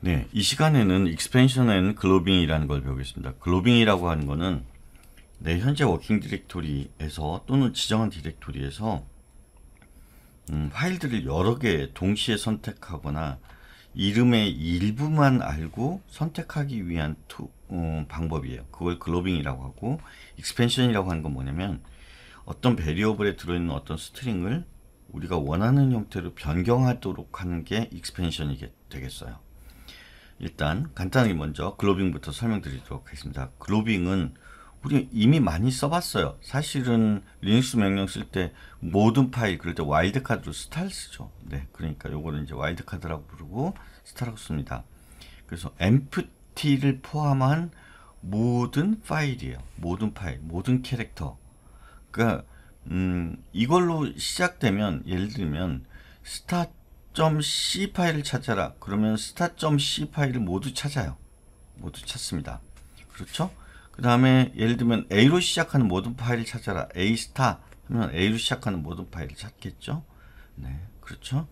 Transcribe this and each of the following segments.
네, 이 시간에는 expansion g l 펜 b b i n g 이라는걸 배우겠습니다. g l b b i n g 이라고 하는 거는 내 현재 워킹 디렉토리에서 또는 지정한 디렉토리에서 음, 파일들을 여러 개 동시에 선택하거나 이름의 일부만 알고 선택하기 위한 투, 어, 방법이에요. 그걸 글로빙이라고 하고 익스펜션이라고 하는 건 뭐냐면 어떤 베리어블에 들어있는 어떤 스트링을 우리가 원하는 형태로 변경하도록 하는 게 익스펜션이 되겠어요. 일단 간단히 먼저 글로빙부터 설명드리도록 하겠습니다. 글로빙은 우리 이미 많이 써봤어요. 사실은 리눅스 명령 쓸 때 모든 파일 그럴 때 와일드카드로 스타를 쓰죠. 네, 그러니까 요거는 이제 와일드카드라고 부르고 스타라고 씁니다. 그래서 empt를 y 포함한 모든 파일이에요. 모든 파일, 모든 캐릭터. 그러니까 음, 이걸로 시작되면 예를 들면 star.c 파일을 찾아라. 그러면 star.c 파일을 모두 찾아요. 모두 찾습니다. 그렇죠? 그 다음에 예를 들면 A로 시작하는 모든 파일을 찾아라. A 스타 하면 A로 시작하는 모든 파일을 찾겠죠? 네, 그렇죠?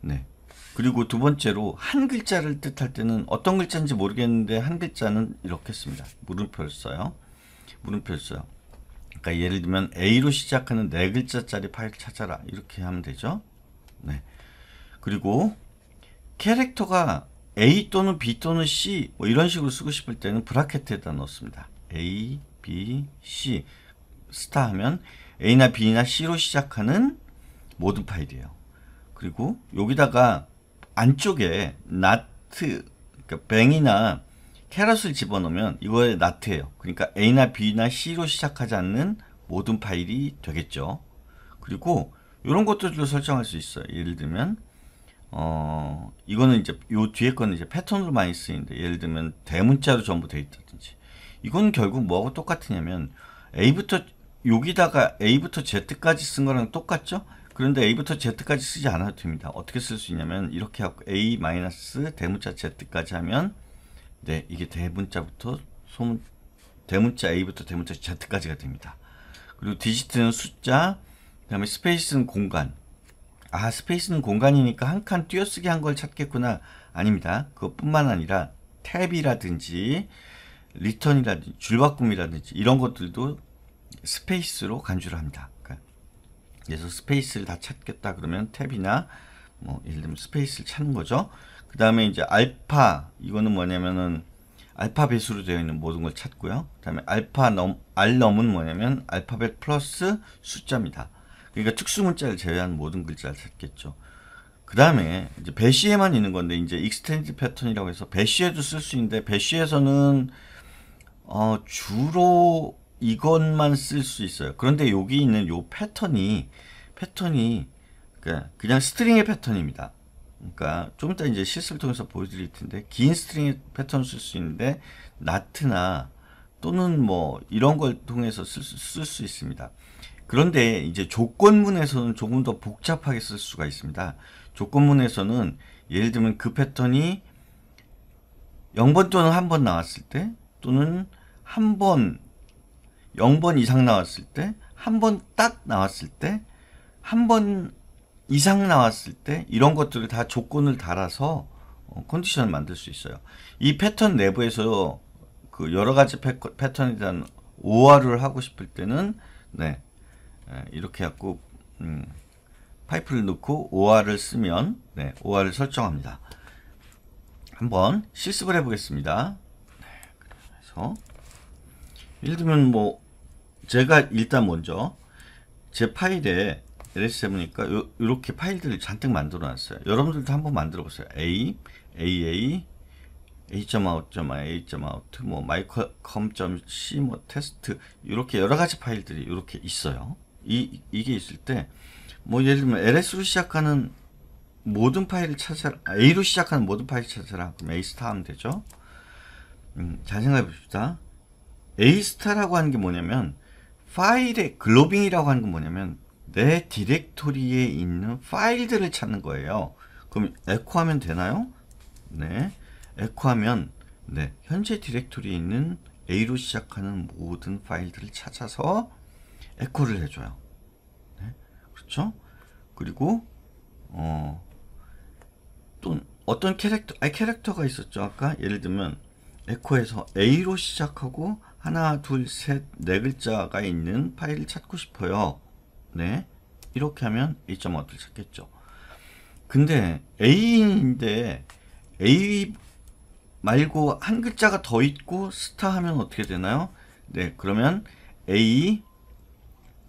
네. 그리고 두 번째로 한 글자를 뜻할 때는 어떤 글자인지 모르겠는데 한 글자는 이렇게 씁니다. 물음표를 써요. 물음표를 써요. 그러니까 예를 들면 A로 시작하는 네 글자짜리 파일 찾아라 이렇게 하면 되죠. 네. 그리고 캐릭터가 A 또는 B 또는 C 뭐 이런 식으로 쓰고 싶을 때는 브라켓에다 넣습니다. A, B, C 스타 하면 A나 B나 C로 시작하는 모든 파일이에요. 그리고 여기다가 안쪽에 not 그러니까 b 이나 캐럿을 집어넣으면 이거에 나트예요. 그러니까 A나 B나 C로 시작하지 않는 모든 파일이 되겠죠. 그리고 이런 것들도 설정할 수 있어요. 예를 들면 어 이거는 이제 요 뒤에 거는 이제 패턴으로 많이 쓰이는데 예를 들면 대문자로 전부 돼 있다든지 이건 결국 뭐하고 똑같으냐면 A부터 여기다가 A부터 Z까지 쓴 거랑 똑같죠? 그런데 A부터 Z까지 쓰지 않아도 됩니다. 어떻게 쓸 수 있냐면 이렇게 하고 A- 대문자 Z까지 하면 네, 이게 대문자부터 소문 대문자 A부터 대문자 Z까지가 됩니다. 그리고 디지트는 숫자, 그다음에 스페이스는 공간. 아, 스페이스는 공간이니까 한 칸 띄어쓰기 한 걸 찾겠구나. 아닙니다. 그것뿐만 아니라 탭이라든지 리턴이라든지 줄바꿈이라든지 이런 것들도 스페이스로 간주를 합니다. 그러니까 그래서 스페이스를 다 찾겠다 그러면 탭이나 뭐 예를 들면 스페이스를 찾는 거죠. 그 다음에 이제 알파 이거는 뭐냐면은 알파 배수로 되어 있는 모든 걸 찾고요. 그 다음에 알파 넘, 알넘은 뭐냐면 알파벳 플러스 숫자입니다. 그러니까 특수문자를 제외한 모든 글자를 찾겠죠. 그 다음에 이제 배시에만 있는 건데 이제 익스텐드 패턴이라고 해서 배시에도 쓸 수 있는데 배시에서는 어, 주로 이것만 쓸 수 있어요. 그런데 여기 있는 요 패턴이 패턴이 그러니까 그냥 스트링의 패턴입니다. 그러니까 조금 이따 이제 실습을 통해서 보여드릴 텐데 긴 스트링 패턴 쓸 수 있는데 나트나 또는 뭐 이런 걸 통해서 쓸수 쓸수 있습니다. 그런데 이제 조건문에서는 조금 더 복잡하게 쓸 수가 있습니다. 조건문에서는 예를 들면 그 패턴이 0번 또는 한 번 나왔을 때 또는 한 번 0번 이상 나왔을 때 한 번 딱 나왔을 때한번 이상 나왔을 때 이런 것들을 다 조건을 달아서 어, 컨디션을 만들 수 있어요. 이 패턴 내부에서 그 여러 가지 패턴에 대한 오화를 하고 싶을 때는 네 이렇게 갖고 음, 파이프를 넣고 오화를 쓰면 네 오화를 설정합니다. 한번 실습을 해보겠습니다. 네, 그래서 예를 들면 뭐 제가 일단 먼저 제 파일에 LS7이니까 이렇게 파일들을 잔뜩 만들어 놨어요. 여러분들도 한번 만들어 보세요. A, AA, a.out.out, 뭐 mycom.c, 뭐 테스트 이렇게 여러 가지 파일들이 이렇게 있어요. 이 이게 있을 때 뭐 예를 들면 ls로 시작하는 모든 파일을 찾아라 아, a로 시작하는 모든 파일 찾아라 그럼 a 스타 하면 되죠. 음, 잘 생각해 봅시다. a 스타라고 하는 게 뭐냐면 파일의 글로빙이라고 하는 건 뭐냐면 내 디렉토리에 있는 파일들을 찾는 거예요. 그럼 에코하면 되나요? 네. 에코하면 네, 현재 디렉토리에 있는 A로 시작하는 모든 파일들을 찾아서 에코를 해줘요. 네, 그렇죠? 그리고 어, 또 어떤 캐릭터, 아, 캐릭터가 있었죠. 아까 예를 들면 에코에서 A로 시작하고 하나, 둘, 셋, 네 글자가 있는 파일을 찾고 싶어요. 네 이렇게 하면 1.5를 찾겠죠 근데 A인데 A 말고 한 글자가 더 있고 스타 하면 어떻게 되나요? 네 그러면 A,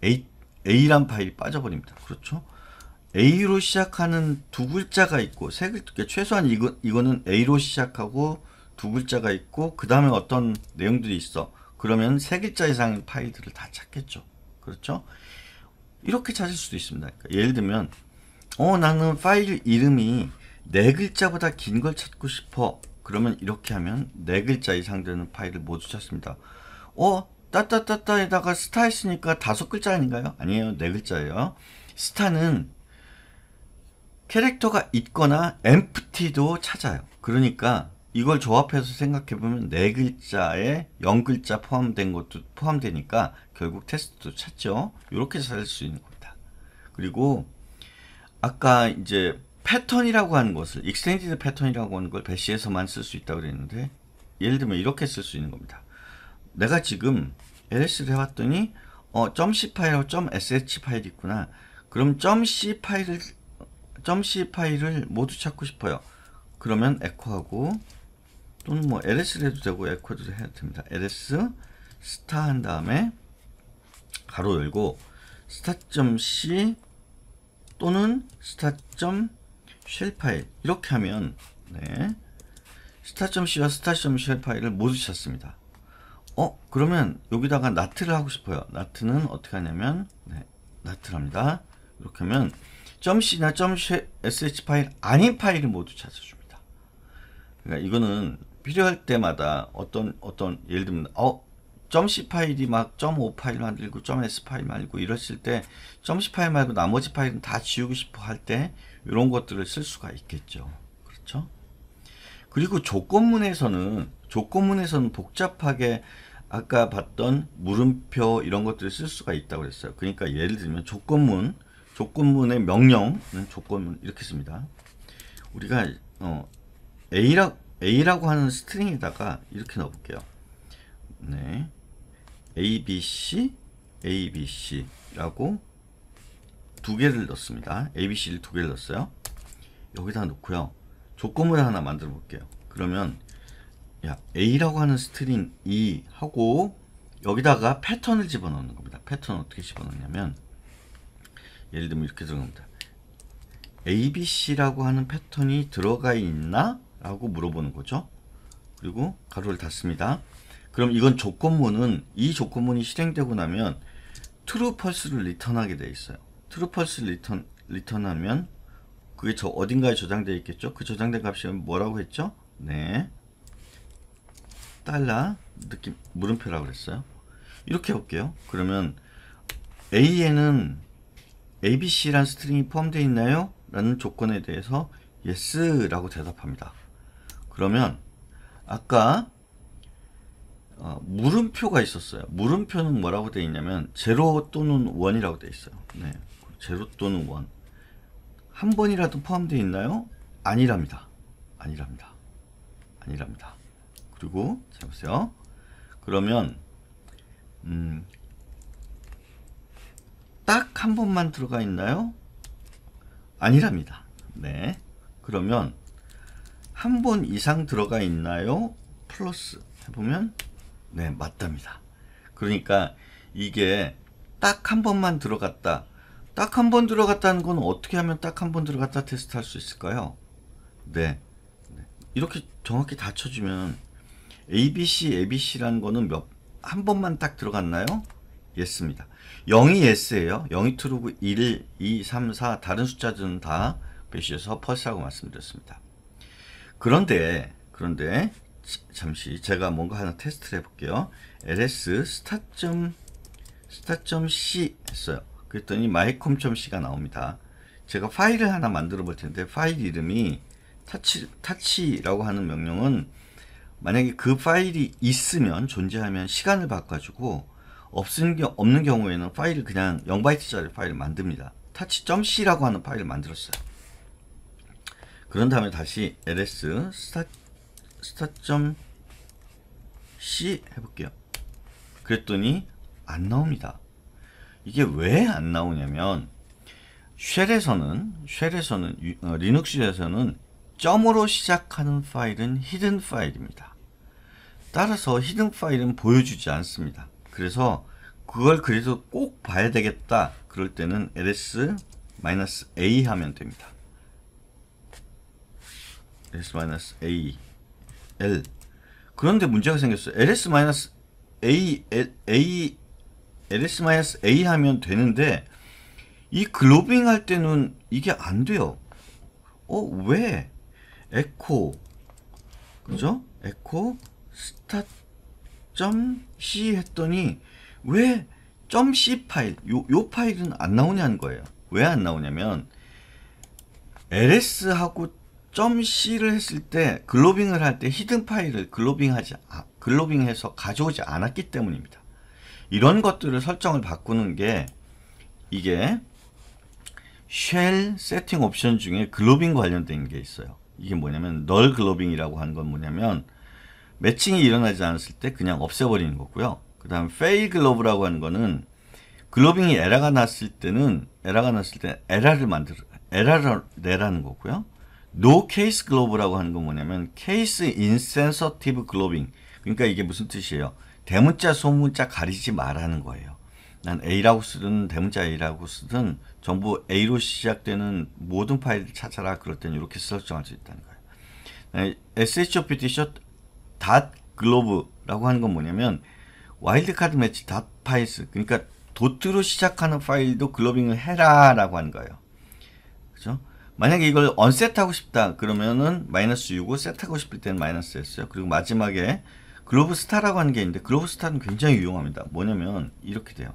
A A란 파일이 빠져버립니다 그렇죠? A로 시작하는 두 글자가 있고 세 글자 그러니까 최소한 이거, 이거는 A로 시작하고 두 글자가 있고 그 다음에 어떤 내용들이 있어 그러면 세 글자 이상 파일들을 다 찾겠죠 그렇죠? 이렇게 찾을 수도 있습니다. 그러니까 예를 들면 어 나는 파일 이름이 네 글자보다 긴 걸 찾고 싶어. 그러면 이렇게 하면 네 글자 이상 되는 파일을 모두 찾습니다. 어 따따따따에다가 스타 했으니까 다섯 글자 아닌가요? 아니에요. 네 글자예요. 스타는 캐릭터가 있거나 엠프티도 찾아요. 그러니까 이걸 조합해서 생각해보면 네 글자에 0글자 포함된 것도 포함되니까 결국 테스트도 찾죠. 이렇게 살 수 있는 겁니다. 그리고 아까 이제 패턴이라고 하는 것을 익스텐디드 패턴이라고 하는 걸 배시에서만 쓸 수 있다고 그랬는데 예를 들면 이렇게 쓸 수 있는 겁니다. 내가 지금 ls를 해왔더니 어, .c 파일하고 .sh 파일이 있구나. 그럼 .c 파일을 .c 파일을 모두 찾고 싶어요. 그러면 에코하고 또는 뭐 ls를 해도 되고 에코도 해도 됩니다. ls 스타 한 다음에 가로 열고 스타.c 또는 스타 s h 파일 이렇게 하면 네. 스타.c와 스타 s h 파일을 모두 찾습니다. 어 그러면 여기다가 나트를 하고 싶어요. 나트는 어떻게 하냐면 네. 나트를 합니다. 이렇게 하면 .c나 .sh 파일 아닌 파일을 모두 찾아줍니다. 그러니까 이거는 필요할 때마다 어떤 어떤 예를 들면 어 점C 파일이 막 .5 파일 만들고 .s 파일 만들고 이랬을 때 .c 파일 말고 나머지 파일은 다 지우고 싶어 할 때 이런 것들을 쓸 수가 있겠죠. 그렇죠? 그리고 조건문에서는 조건문에서는 복잡하게 아까 봤던 물음표 이런 것들을 쓸 수가 있다고 그랬어요. 그러니까 예를 들면 조건문, 조건문의 명령, 조건문 이렇게 씁니다. 우리가 어, A라 고 a라고 하는 스트링에다가 이렇게 넣어볼게요. 네, abc, abc라고 두 개를 넣습니다. abc를 두 개를 넣었어요. 여기다 놓고요. 조건을 하나 만들어 볼게요. 그러면 야 a라고 하는 스트링 이 e 하고 여기다가 패턴을 집어넣는 겁니다. 패턴 어떻게 집어넣냐면 예를 들면 이렇게 들어갑니다. abc라고 하는 패턴이 들어가 있나? 라고 물어보는 거죠. 그리고 가로를 닫습니다. 그럼 이건 조건문은 이 조건문이 실행되고 나면 true false를 리턴하게 돼 있어요. true false 를 리턴 리턴하면 그게 저 어딘가에 저장되어 있겠죠? 그 저장된 값이 뭐라고 했죠? 네. 달러 느낌 물음표라고 그랬어요. 이렇게 볼게요. 그러면 A에는 ABC란 스트링이 포함되어 있나요? 라는 조건에 대해서 yes라고 대답합니다. 그러면 아까 어, 물음표가 있었어요. 물음표는 뭐라고 되어 있냐면 제로 또는 원이라고 되어 있어요. 네. 제로 또는 원. 한 번이라도 포함되어 있나요? 아니랍니다. 아니랍니다. 아니랍니다. 그리고 잘 보세요. 그러면 음, 딱 한 번만 들어가 있나요? 아니랍니다. 네. 그러면 한번 이상 들어가 있나요? 플러스 해보면 네 맞답니다. 그러니까 이게 딱 한 번만 들어갔다. 딱 한 번 들어갔다는 건 어떻게 하면 딱 한 번 들어갔다 테스트할 수 있을까요? 네. 네. 이렇게 정확히 다 쳐주면 ABC, ABC라는 거는 몇, 한 번만 딱 들어갔나요? 예스입니다. 0이 예스예요. 0이 트루고 1, 2, 3, 4 다른 숫자들은 다 배시에서 퍼스하고 말씀드렸습니다. 그런데 그런데 잠시 제가 뭔가 하나 테스트를 해볼게요. ls s t a 스타 c 했어요. 그랬더니 마이컴점 c가 나옵니다. 제가 파일을 하나 만들어 볼 텐데 파일 이름이 t o u c h 라고 하는 명령은 만약에 그 파일이 있으면 존재하면 시간을 바꿔주고 없은 경 없는 경우에는 파일을 그냥 0바이트짜리 파일을 만듭니다. t o u c h c 라고 하는 파일을 만들었어요. 그런 다음에 다시 ls s t a r t c 해볼게요. 그랬더니 안 나옵니다. 이게 왜 안 나오냐면 쉘에서는 쉘에서는 어, 리눅스에서는 점으로 시작하는 파일은 히든 파일입니다. 따라서 히든 파일은 보여주지 않습니다. 그래서 그걸 그래서 꼭 봐야 되겠다. 그럴 때는 ls-a 하면 됩니다. ls-a l 그런데 문제가 생겼어요. ls-a a ls-a 하면 되는데 이 글로빙 할 때는 이게 안 돼요. 어, 왜? 에코 그죠? 에코 스타 점 c 했더니 왜점 .c 파일 요, 요 파일은 안 나오냐는 거예요. 왜 안 나오냐면 ls하고 점 .c를 했을 때 글로빙을 할 때 히든 파일을 글로빙하지 아, 글로빙해서 가져오지 않았기 때문입니다. 이런 것들을 설정을 바꾸는 게 이게 쉘 세팅 옵션 중에 글로빙 관련된 게 있어요. 이게 뭐냐면 널 글로빙이라고 하는 건 뭐냐면 매칭이 일어나지 않았을 때 그냥 없애버리는 거고요. 그 다음 페이 글로브라고 하는 거는 글로빙이 에러가 났을 때는 에러가 났을 때 에러를 만들 어 에러를 내라는 거고요. 노 케이스 글로브라고 하는 건 뭐냐면 케이스 인센서티브 글로빙. 그러니까 이게 무슨 뜻이에요? 대문자 소문자 가리지 말라는 거예요. 난 A라고 쓰든 대문자 A라고 쓰든 전부 A로 시작되는 모든 파일을 찾아라 그럴 때는 이렇게 설정할 수 있다는 거예요. SHOPT 닷 글로브라고 하는 건 뭐냐면 와일드카드 매치 닷 파일스 그러니까 도트로 시작하는 파일도 글로빙을 해라 라고 하 거예요. 그죠? 만약에 이걸 언셋하고 싶다 그러면은 마이너스 6고 셋하고 싶을 때는 마이너스 S요. 그리고 마지막에 글로브 스타라고 하는 게 있는데 글로브 스타는 굉장히 유용합니다. 뭐냐면 이렇게 돼요.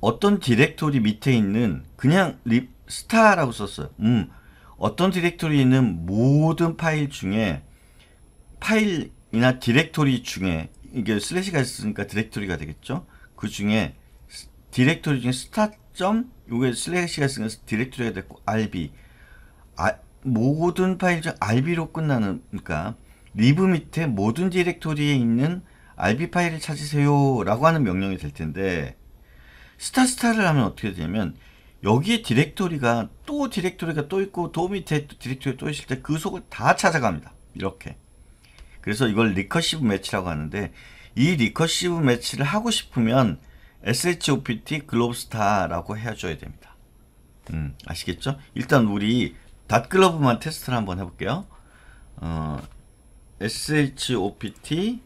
어떤 디렉토리 밑에 있는 그냥 립 스타라고 썼어요. 음, 어떤 디렉토리에 있는 모든 파일 중에 파일이나 디렉토리 중에 이게 슬래시가 있으니까 디렉토리가 되겠죠. 그 중에 디렉토리 중에 스타 점 요게 슬래시가 쓰는 디렉토리가 됐고 rb 아, 모든 파일 중 rb로 끝나는 그러니까 리브 밑에 모든 디렉토리에 있는 rb 파일을 찾으세요 라고 하는 명령이 될 텐데 스타스타를 하면 어떻게 되냐면 여기에 디렉토리가 또 디렉토리가 또 있고 도 밑에 디렉토리 가또 있을 때 그 속을 다 찾아갑니다 이렇게 그래서 이걸 리커시브 매치라고 하는데 이 리커시브 매치를 하고 싶으면 SHOPT 글로브스타라고 해줘야 됩니다. 음, 아시겠죠? 일단 우리 닷글러브만 테스트를 한번 해볼게요. 어, SHOPT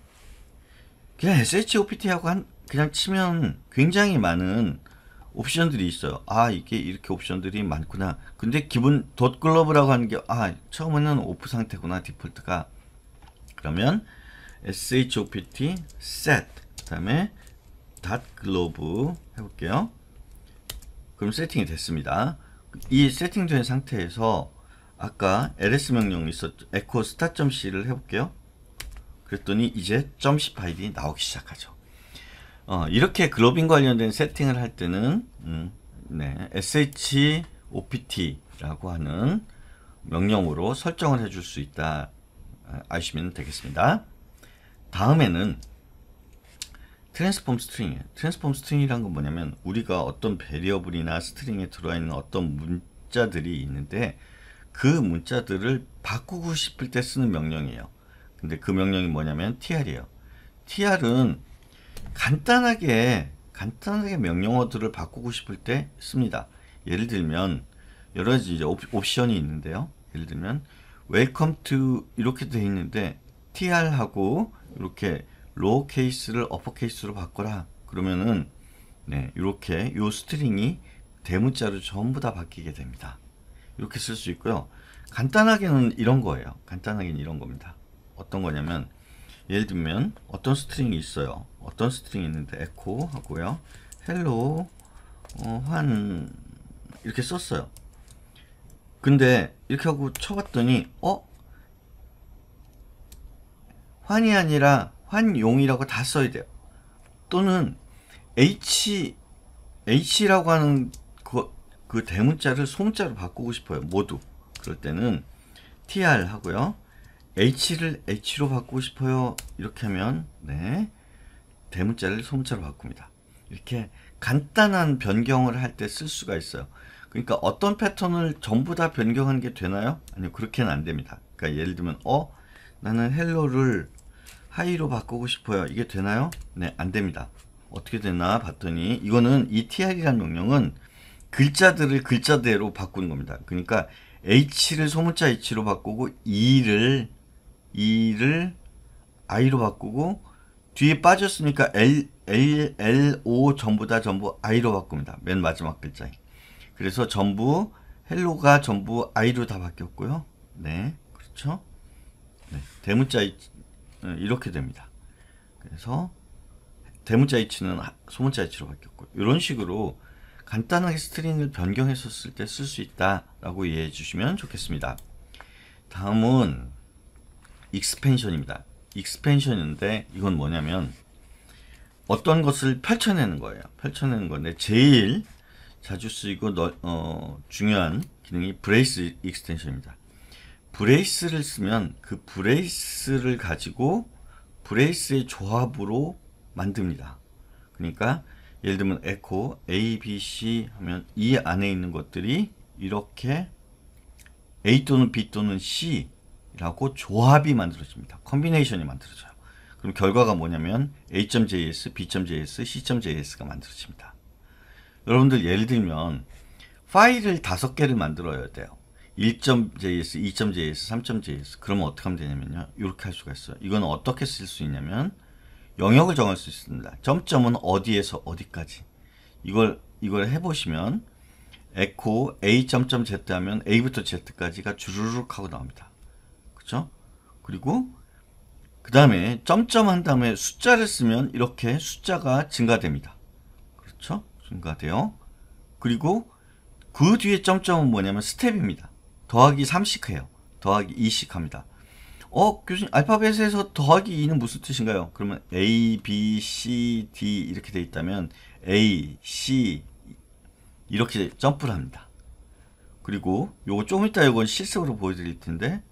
그냥 SHOPT하고 한 그냥 치면 굉장히 많은 옵션들이 있어요. 아 이게 이렇게 옵션들이 많구나. 근데 기본 덧글러브라고 하는 게아 처음에는 오프 상태구나 디폴트가. 그러면 SHOPT set 그다음에 닷 글로브 해볼게요. 그럼 세팅이 됐습니다. 이 세팅된 상태에서 아까 ls 명령이 있었죠. echo star.c를 해볼게요. 그랬더니 이제 .c 파일이 나오기 시작하죠. 어, 이렇게 글로빙 관련된 세팅을 할 때는 음, 네, sh opt라고 하는 명령으로 설정을 해줄 수 있다 아, 아시면 되겠습니다. 다음에는 트랜스폼 스트링이에요. 트랜스폼 스트링이란 건 뭐냐면 우리가 어떤 베리어블이나 스트링에 들어와 있는 어떤 문자들이 있는데 그 문자들을 바꾸고 싶을 때 쓰는 명령이에요. 근데 그 명령이 뭐냐면 tr이에요. tr은 간단하게 간단하게 명령어들을 바꾸고 싶을 때 씁니다. 예를 들면 여러 가지 이제 옵션이 있는데요. 예를 들면 welcome to 이렇게 돼 있는데 tr하고 이렇게 로우 케이스를 어퍼 케이스로 바꿔라. 그러면은 네, 이렇게 요 스트링이 대문자로 전부 다 바뀌게 됩니다. 이렇게 쓸 수 있고요. 간단하게는 이런 거예요. 간단하게는 이런 겁니다. 어떤 거냐면 예를 들면 어떤 스트링이 있어요. 어떤 스트링이 있는데 에코 하고요. 헬로 어, 환 이렇게 썼어요. 근데 이렇게 하고 쳐봤더니 어? 환이 아니라 환용이라고 다 써야 돼요. 또는 H H라고 하는 그, 그 대문자를 소문자로 바꾸고 싶어요. 모두 그럴 때는 TR 하고요. H를 H로 바꾸고 싶어요. 이렇게 하면 네 대문자를 소문자로 바꿉니다. 이렇게 간단한 변경을 할 때 쓸 수가 있어요. 그러니까 어떤 패턴을 전부 다 변경하는 게 되나요? 아니요 그렇게는 안 됩니다. 그러니까 예를 들면 어 나는 헬로를 하이로 바꾸고 싶어요. 이게 되나요? 네, 안 됩니다. 어떻게 되나 봤더니 이거는 이 tr이라는 명령은 글자들을 글자대로 바꾸는 겁니다. 그러니까 h를 소문자 h로 바꾸고 e를 e를 i로 바꾸고 뒤에 빠졌으니까 l l l o 전부 다 전부 i로 바꿉니다. 맨 마지막 글자에. 그래서 전부 헬로가 전부 i로 다 바뀌었고요. 네, 그렇죠. 네, 대문자 예, 이렇게 됩니다. 그래서 대문자 이는 소문자 이로 바뀌었고 이런 식으로 간단하게 스트링을 변경했었을 때 쓸 수 있다라고 이해해 주시면 좋겠습니다. 다음은 익스펜션입니다. 익스펜션인데 이건 뭐냐면 어떤 것을 펼쳐내는 거예요. 펼쳐내는 건데 제일 자주 쓰이고 너, 어, 중요한 기능이 브레이스 익스텐션입니다. 브레이스를 쓰면 그 브레이스를 가지고 브레이스의 조합으로 만듭니다. 그러니까 예를 들면 에코 A, B, C 하면 이 안에 있는 것들이 이렇게 A 또는 B 또는 C라고 조합이 만들어집니다. 컨비네이션이 만들어져요. 그럼 결과가 뭐냐면 A.js, B.js, C.js가 만들어집니다. 여러분들 예를 들면 파일을 다섯 개를 만들어야 돼요. 1.js, 2.js, 3.js 그러면 어떻게 하면 되냐면요. 이렇게 할 수가 있어요. 이건 어떻게 쓸 수 있냐면 영역을 정할 수 있습니다. 점점은 어디에서 어디까지 이걸 이걸 해보시면 에코 a 점점 z 하면 a부터 z까지가 주르륵 하고 나옵니다. 그렇죠? 그리고 그 다음에 점점 한 다음에 숫자를 쓰면 이렇게 숫자가 증가됩니다. 그렇죠? 증가돼요. 그리고 그 뒤에 점점은 뭐냐면 스텝입니다. 더하기 3씩 해요. 더하기 2씩 합니다. 어, 교수님, 알파벳에서 더하기 2는 무슨 뜻인가요? 그러면 A, B, C, D 이렇게 돼 있다면 A, C 이렇게 점프를 합니다. 그리고 요거 조금 이따 요건 실습으로 보여드릴 텐데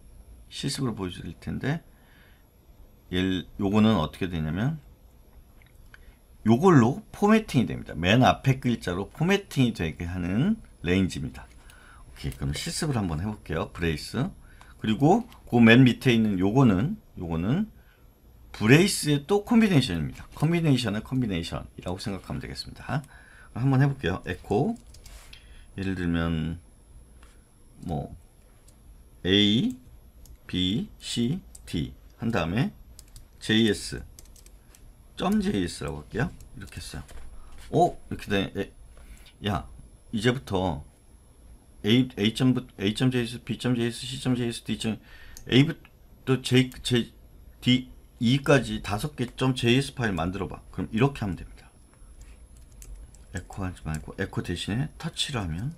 실습으로 보여드릴 텐데 예 요거는 어떻게 되냐면 요걸로 포매팅이 됩니다. 맨 앞에 글자로 포매팅이 되게 하는 레인지입니다. 오케이 그럼 실습을 한번 해볼게요 브레이스 그리고 그 맨 밑에 있는 요거는 요거는 브레이스의 또 콤비네이션입니다 콤비네이션은 콤비네이션이라고 생각하면 되겠습니다 한번 해볼게요 에코 예를 들면 뭐 A, B, C, D 한 다음에 JS 점 .js라고 할게요 이렇게 했어요오 이렇게 돼. 야 이제부터 A A 점부 A JS B 점 JS C 점 JS D 점 A부터 J J D E까지 다섯 개 점 JS 파일 만들어봐. 그럼 이렇게 하면 됩니다. 에코 하지 말고 에코 대신에 터치를 하면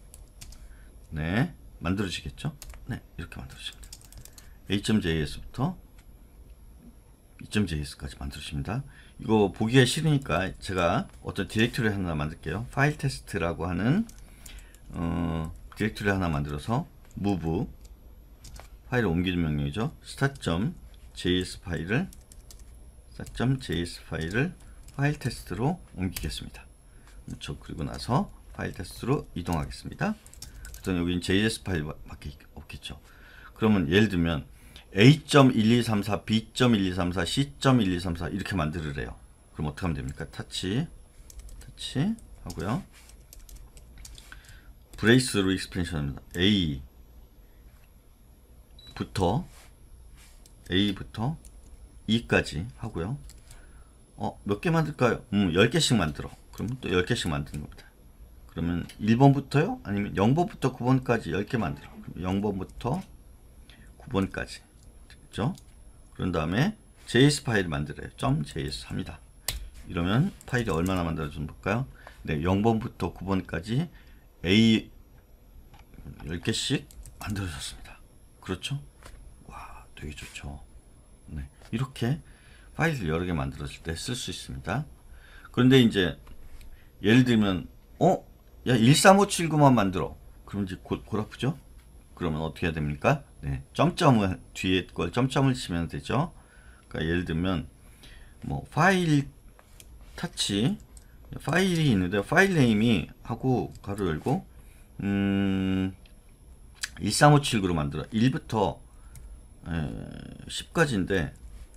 네 만들어지겠죠? 네 이렇게 만들어집니다. A JS부터 2.js까지 만들어집니다. 이거 보기가 싫으니까 제가 어떤 디렉토리 하나 만들게요. 파일 테스트라고 하는 어, 디렉토리 하나 만들어서 move 파일을 옮기는 명령이죠. start.js 파일을 start.js 파일을 파일 테스트로 옮기겠습니다. 그렇죠. 그리고 나서 파일 테스트로 이동하겠습니다. 그랬더니 여기 JS 파일밖에 없겠죠. 그러면 예를 들면 A.1234, B.1234, C.1234 이렇게 만들으래요. 그럼 어떻게 하면 됩니까? 터치, 터치 하고요. 브레이스로 익스펜션입니다. A부터 A부터 E까지 하고요. 어, 몇 개 만들까요? 음, 10개씩 만들어. 그러면 또 10개씩 만드는 겁니다. 그러면 1번부터요? 아니면 0번부터 9번까지 10개 만들어. 그럼 0번부터 9번까지. 됐죠? 그런 다음에 JS 파일 만들어요. .js 합니다. 이러면 파일이 얼마나 만들어진 볼까요? 네, 0번부터 9번까지 A, 10개씩 만들어졌습니다. 그렇죠? 와, 되게 좋죠. 네, 이렇게 파일을 여러 개 만들었을 때 쓸 수 있습니다. 그런데 이제 예를 들면 어? 야 13579만 만들어. 그럼 이제 곧 골아프죠? 그러면 어떻게 해야 됩니까? 네, 점점을 뒤에 걸 점점을 치면 되죠. 그러니까 예를 들면 뭐 파일 타치 파일이 있는데 파일 네임이 하고 가로 열고 음, 13579로 만들어. 1부터 에, 10까지인데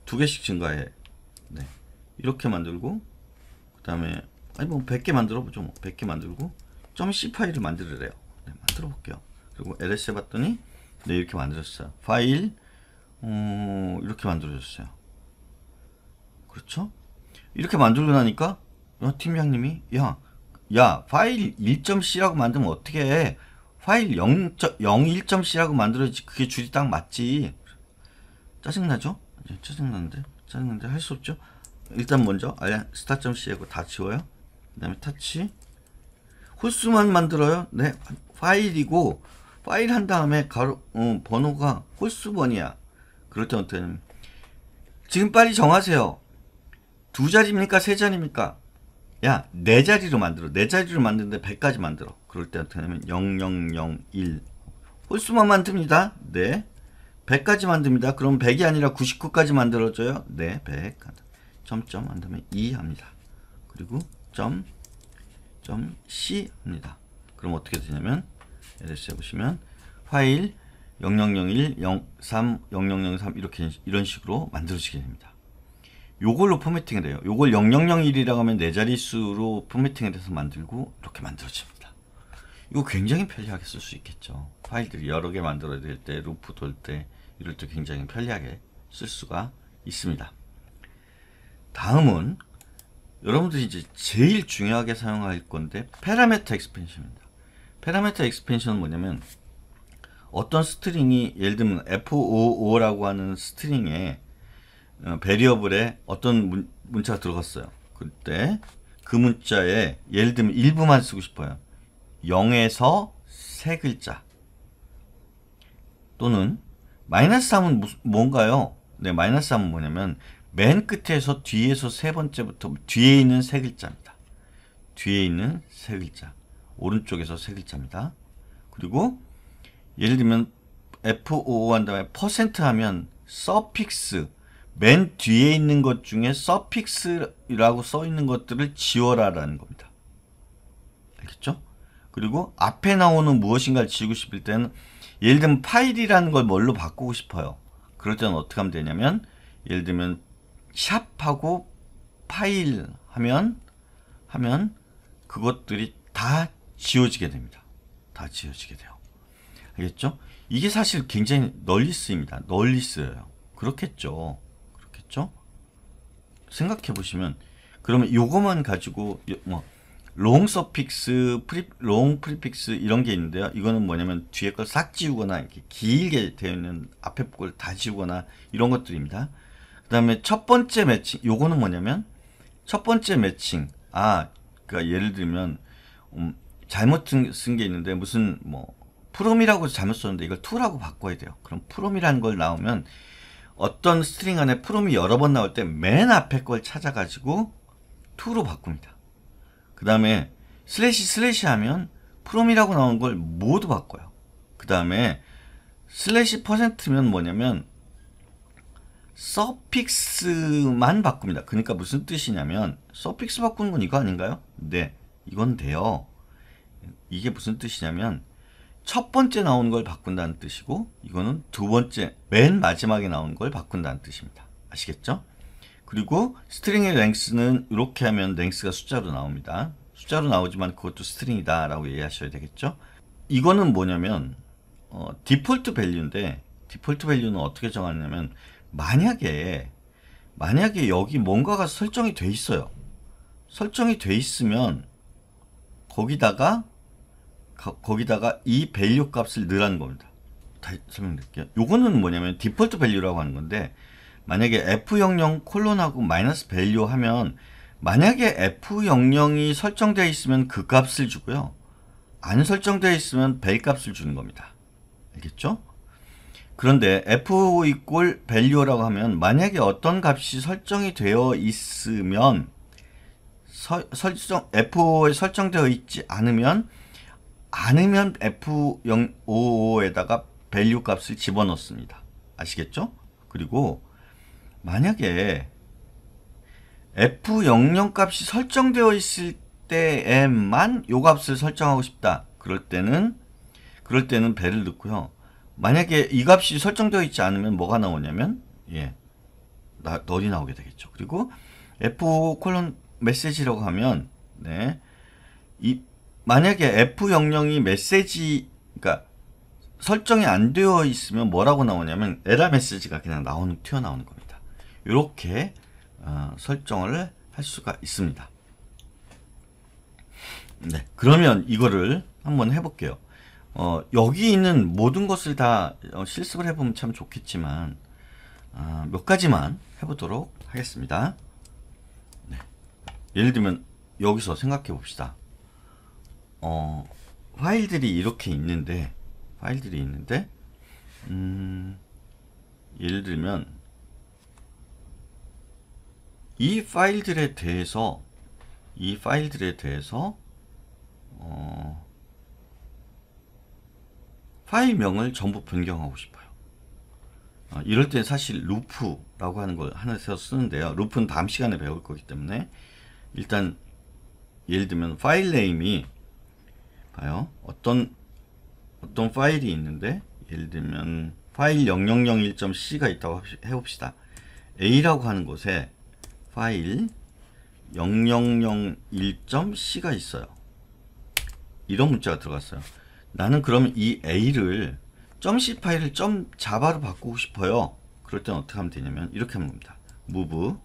두 개씩 증가해. 네. 이렇게 만들고 그다음에 아니 뭐 100개 만들어 보죠. 뭐 100개 만들고 .c 파일을 만들으래요. 네, 만들어 볼게요. 그리고 ls 해 봤더니 네, 이렇게 만들었어요. 파일 어, 이렇게 만들어졌어요. 그렇죠? 이렇게 만들고 나니까 팀장님이 야야 파일 1.c라고 만들면 어떻게 해 파일 0, 01.c라고 만들어야지 그게 줄이 딱 맞지 짜증나죠? 예, 짜증나는데 짜증나는데 할 수 없죠 일단 먼저 알량 스타.c하고 다 지워요 그 다음에 터치 홀수만 만들어요 네 파일이고 파일 한 다음에 가로 어, 번호가 홀수번이야 그럴 때 어떻게 하냐면 지금 빨리 정하세요 두 자리입니까 세 자리입니까 야, 내 네 자리로 만들어. 내 네 자리로 만드는데 100까지 만들어. 그럴 때 어떻게 하냐면 0001 홀수만 만듭니다. 네. 100까지 만듭니다. 그럼 100이 아니라 99까지 만들어줘요. 네, 100. 점점 안 되면 2 합니다. 그리고 점, 점 C 합니다. 그럼 어떻게 되냐면 LS에 보시면 파일 0001, 03, 0003 이렇게 이런 식으로 만들어지게 됩니다. 요걸로 포맷팅이 돼요. 요걸 0001이라고 하면 네 자릿수로 포맷팅이 돼서 만들고 이렇게 만들어집니다. 이거 굉장히 편리하게 쓸 수 있겠죠. 파일들이 여러 개 만들어야 될 때, 루프 돌 때, 이럴 때 굉장히 편리하게 쓸 수가 있습니다. 다음은 여러분들이 이제 제일 중요하게 사용할 건데 페라메타 익스펜션입니다. 페라메타 익스펜션은 뭐냐면 어떤 스트링이 예를 들면 f o o 라고 하는 스트링에 어, 베리어블에 어떤 문, 문자가 들어갔어요. 그때 그 문자에 예를 들면 일부만 쓰고 싶어요. 0에서 세 글자 또는 마이너스 3은 뭔가요? 네, 마이너스 3은 뭐냐면 맨 끝에서 뒤에서 세 번째부터 뒤에 있는 세 글자입니다. 뒤에 있는 세 글자. 오른쪽에서 세 글자입니다. 그리고 예를 들면 FOO 한 다음에 퍼센트 하면 서픽스 맨 뒤에 있는 것 중에 서픽스라고 써 있는 것들을 지워라라는 겁니다. 알겠죠? 그리고 앞에 나오는 무엇인가를 지우고 싶을 때는 예를 들면 파일이라는 걸 뭘로 바꾸고 싶어요. 그럴 때는 어떻게 하면 되냐면 예를 들면 샵하고 파일 하면 하면 그것들이 다 지워지게 됩니다. 다 지워지게 돼요. 알겠죠? 이게 사실 굉장히 널리 쓰입니다. 널리 쓰여요. 그렇겠죠. 있죠? 생각해 보시면 그러면 요거만 가지고 뭐 롱 서픽스, 프리, 롱 프리픽스 이런 게 있는데요. 이거는 뭐냐면 뒤에 걸 싹 지우거나 이렇게 길게 되어 있는 앞에 걸다 지우거나 이런 것들입니다. 그 다음에 첫 번째 매칭 요거는 뭐냐면 첫 번째 매칭 아 그러니까 예를 들면 음, 잘못 쓴 게 있는데 무슨 뭐 프롬이라고 잘못 썼는데 이걸 투라고 바꿔야 돼요. 그럼 프롬이라는 걸 나오면 어떤 스트링 안에 프롬이 여러 번 나올 때 맨 앞에 걸 찾아가지고 2로 바꿉니다. 그 다음에 슬래시 슬래시 하면 프롬이라고 나온 걸 모두 바꿔요. 그 다음에 슬래시 퍼센트면 뭐냐면 서픽스만 바꿉니다. 그러니까 무슨 뜻이냐면 서픽스 바꾸는 건 이거 아닌가요? 네, 이건 돼요. 이게 무슨 뜻이냐면 첫 번째 나오는 걸 바꾼다는 뜻이고 이거는 두 번째 맨 마지막에 나오는 걸 바꾼다는 뜻입니다. 아시겠죠? 그리고 스트링의 랭스는 이렇게 하면 랭스가 숫자로 나옵니다. 숫자로 나오지만 그것도 스트링이다 라고 이해하셔야 되겠죠? 이거는 뭐냐면 어, 디폴트 밸류인데 디폴트 밸류는 어떻게 정하냐면 만약에 만약에 여기 뭔가가 설정이 돼 있어요. 설정이 돼 있으면 거기다가 거, 기다가이 밸류 값을 넣으라는 겁니다. 다시 설명드릴게요. 요거는 뭐냐면 디폴트 밸류라고 하는 건데 만약에 F00 콜론하고 마이너스 밸류 하면 만약에 F00이 설정되어 있으면 그 값을 주고요. 안 설정되어 있으면 밸 값을 주는 겁니다. 알겠죠? 그런데 F 이꼴 value라고 하면 만약에 어떤 값이 설정이 되어 있으면 서, 설정 F에 설정되어 있지 않으면 않으면 F055에다가 밸류 값을 집어넣습니다. 아시겠죠? 그리고 만약에 F00 값이 설정되어 있을 때에만 요 값을 설정하고 싶다. 그럴 때는 그럴 때는 배를 넣고요. 만약에 이 값이 설정되어 있지 않으면 뭐가 나오냐면 예. 나, 널이 나오게 되겠죠. 그리고 F 콜론 메시지라고 하면 네. 이 만약에 F 명령이 메시지 그러니까 설정이 안 되어 있으면 뭐라고 나오냐면 에라 메시지가 그냥 나오는 튀어나오는 겁니다. 이렇게 어, 설정을 할 수가 있습니다. 네, 그러면 이거를 한번 해볼게요. 어, 여기 있는 모든 것을 다 어, 실습을 해보면 참 좋겠지만 어, 몇 가지만 해보도록 하겠습니다. 네. 예를 들면 여기서 생각해 봅시다. 어, 파일들이 이렇게 있는데 파일들이 있는데 음, 예를 들면 이 파일들에 대해서 이 파일들에 대해서 어, 파일명을 전부 변경하고 싶어요. 어, 이럴 때 사실 루프라고 하는 걸하나써서 쓰는데요. 루프는 다음 시간에 배울 거기 때문에 일단 예를 들면 파일 네임이 봐요. 어떤 어떤 파일이 있는데 예를 들면 파일 0001.c가 있다고 해봅시다. A라고 하는 곳에 파일 0001.c가 있어요. 이런 문자가 들어갔어요. 나는 그럼 이 A를 .c 파일을 .java로 바꾸고 싶어요. 그럴 땐 어떻게 하면 되냐면 이렇게 하면 됩니다. move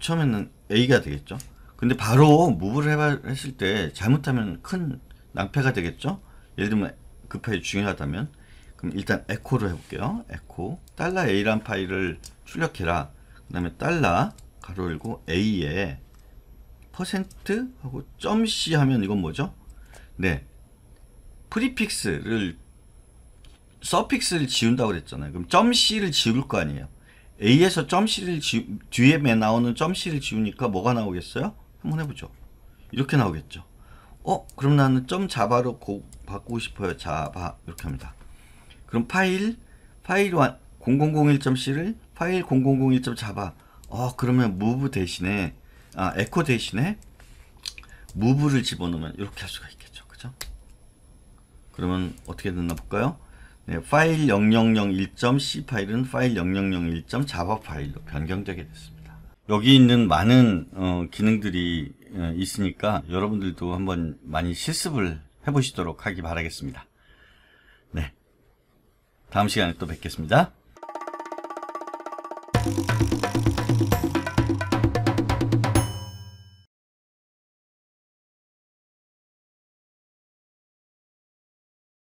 처음에는 A가 되겠죠. 근데 바로 무브를 해봐, 했을 때 잘못하면 큰 낭패가 되겠죠? 예를 들면 급하게 그 중요하다면 그럼 일단 에코를 해볼게요. 에코 달러 $a란 파일을 출력해라. 그 다음에 달러 가로 열고 a에 퍼센트 하고 점C 하면 이건 뭐죠? 네. 프리픽스를 서픽스를 지운다고 그랬잖아요. 그럼 점C를 지울 거 아니에요. A에서 점C를 지 뒤에 매 나오는 점C를 지우니까 뭐가 나오겠어요? 한번 해보죠. 이렇게 나오겠죠. 어? 그럼 나는 점 자바로 고, 바꾸고 싶어요. 자바 이렇게 합니다. 그럼 파일 파일 0001.c를 파일 0001.java 어 그러면 move 대신에 아 echo 대신에 move를 집어넣으면 이렇게 할 수가 있겠죠. 그죠? 그러면 어떻게 됐나 볼까요? 네, 파일 0001.c 파일은 파일 0001.java 파일로 변경되게 됐습니다. 여기 있는 많은 어, 기능들이 어, 있으니까 여러분들도 한번 많이 실습을 해보시도록 하기 바라겠습니다. 네. 다음 시간에 또 뵙겠습니다.